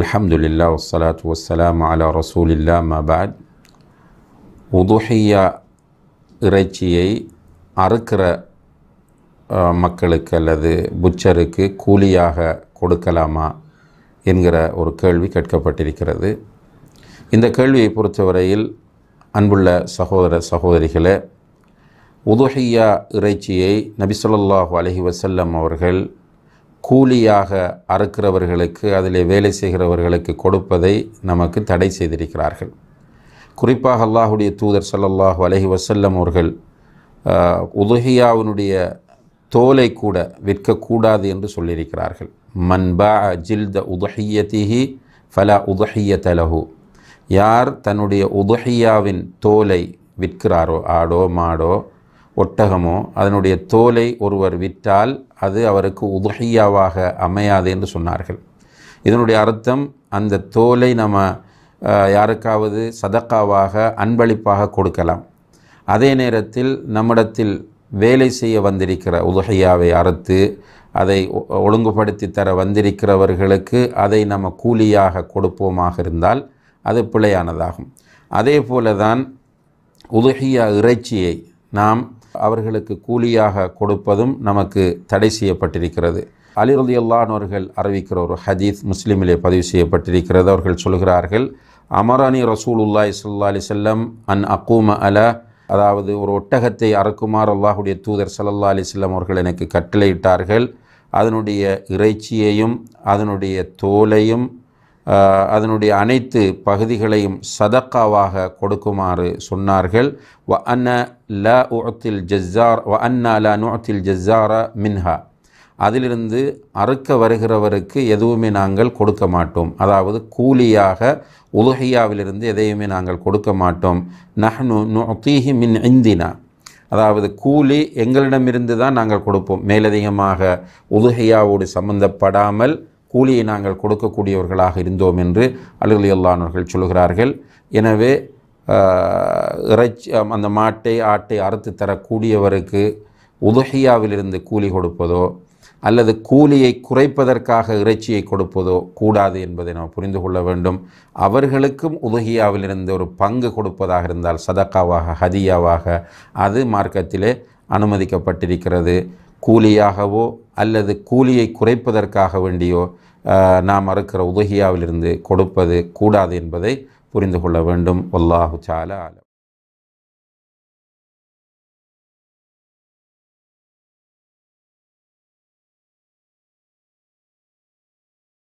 الحمد لله والصلاة والسلام على رسول الله ما இறைச்சியை அறுக்கிற மக்களுக்கு அல்லது புச்சருக்கு கூலியாக கொடுக்கலாமா என்கிற ஒரு கேள்வி கேட்கப்பட்டிருக்கிறது இந்த கேள்வியை பொறுத்தவரையில் அன்புள்ள சகோதர சகோதரிகளே உதுஹியா இறைச்சியை நபிசல்லாஹு அலஹி வசல்லம் அவர்கள் கூலியாக அறுக்கிறவர்களுக்கு அதிலே வேலை செய்கிறவர்களுக்கு கொடுப்பதை நமக்கு தடை செய்திருக்கிறார்கள் குறிப்பாக அல்லாஹுடைய தூதர் சல்லல்லாஹு அலஹி வசல்லம் அவர்கள் உதுகியாவினுடைய தோலை கூட விற்கக்கூடாது என்று சொல்லியிருக்கிறார்கள் மன்பா ஜில்த உதஹியத்திஹி ஃபல உதஹிய தலஹு யார் தன்னுடைய உதஹியாவின் தோலை விற்கிறாரோ ஆடோ மாடோ ஒட்டகமோ அதனுடைய தோலை ஒருவர் விற்றால் அது அவருக்கு உதுகையாவாக அமையாது என்று சொன்னார்கள் இதனுடைய அர்த்தம் அந்த தோலை நம்ம யாருக்காவது சதக்காவாக அன்பளிப்பாக கொடுக்கலாம் அதே நேரத்தில் நம்மிடத்தில் வேலை செய்ய வந்திருக்கிற உதுகையாவை அறுத்து அதை ஒழுங்குபடுத்தி தர வந்திருக்கிறவர்களுக்கு அதை நம்ம கூலியாக கொடுப்போமாக இருந்தால் அது பிழையானதாகும் அதே போல தான் உதுகியா இறைச்சியை நாம் அவர்களுக்கு கூலியாக கொடுப்பதும் நமக்கு தடை செய்யப்பட்டிருக்கிறது அலி அவர்கள் அறிவிக்கிற ஒரு ஹதீஸ் முஸ்லீமிலே பதிவு செய்யப்பட்டிருக்கிறது அவர்கள் சொல்கிறார்கள் அமரானி ரசூலுல்லாய் சல்லா அலி செல்லம் அன் அக்கூம அல அதாவது ஒரு ஒட்டகத்தை அறக்குமாறு அல்லாஹுடைய தூதர் சல்லா அலி செல்லம் அவர்கள் எனக்கு கட்டளையிட்டார்கள் அதனுடைய இறைச்சியையும் அதனுடைய தோலையும் அதனுடைய அனைத்து பகுதிகளையும் சதக்காவாக கொடுக்குமாறு சொன்னார்கள் வ அன்ன ல உத்தில் ஜஸ்ஸார் வ அன்ன ல நுத்தில் ஜஸ்ஸாரா மின்ஹா அதிலிருந்து அறுக்க வருகிறவருக்கு எதுவுமே நாங்கள் கொடுக்க மாட்டோம் அதாவது கூலியாக உலுகையாவிலிருந்து எதையுமே நாங்கள் கொடுக்க மாட்டோம் நஹ்னு நுத்தீஹி மின் இந்தினா அதாவது கூலி எங்களிடமிருந்து தான் நாங்கள் கொடுப்போம் மேலதிகமாக உதுகையாவோடு சம்பந்தப்படாமல் கூலியை நாங்கள் கொடுக்கக்கூடியவர்களாக இருந்தோம் என்று அழுகலி அல்லானவர்கள் சொல்கிறார்கள் எனவே இறைச்சி அந்த மாட்டை ஆட்டை அறுத்து தரக்கூடியவருக்கு உதுஹியாவிலிருந்து கூலி கொடுப்பதோ அல்லது கூலியை குறைப்பதற்காக இறைச்சியை கொடுப்பதோ கூடாது என்பதை நாம் புரிந்து கொள்ள வேண்டும் அவர்களுக்கும் உதுகியாவிலிருந்து ஒரு பங்கு கொடுப்பதாக இருந்தால் சதக்காவாக ஹதியாவாக அது மார்க்கத்திலே அனுமதிக்கப்பட்டிருக்கிறது கூலியாகவோ அல்லது கூலியை குறைப்பதற்காக வேண்டியோ நாம் அறுக்கிற உதகியாவிலிருந்து கொடுப்பது கூடாது என்பதை புரிந்து கொள்ள வேண்டும் ஒல்லாஹு சாலா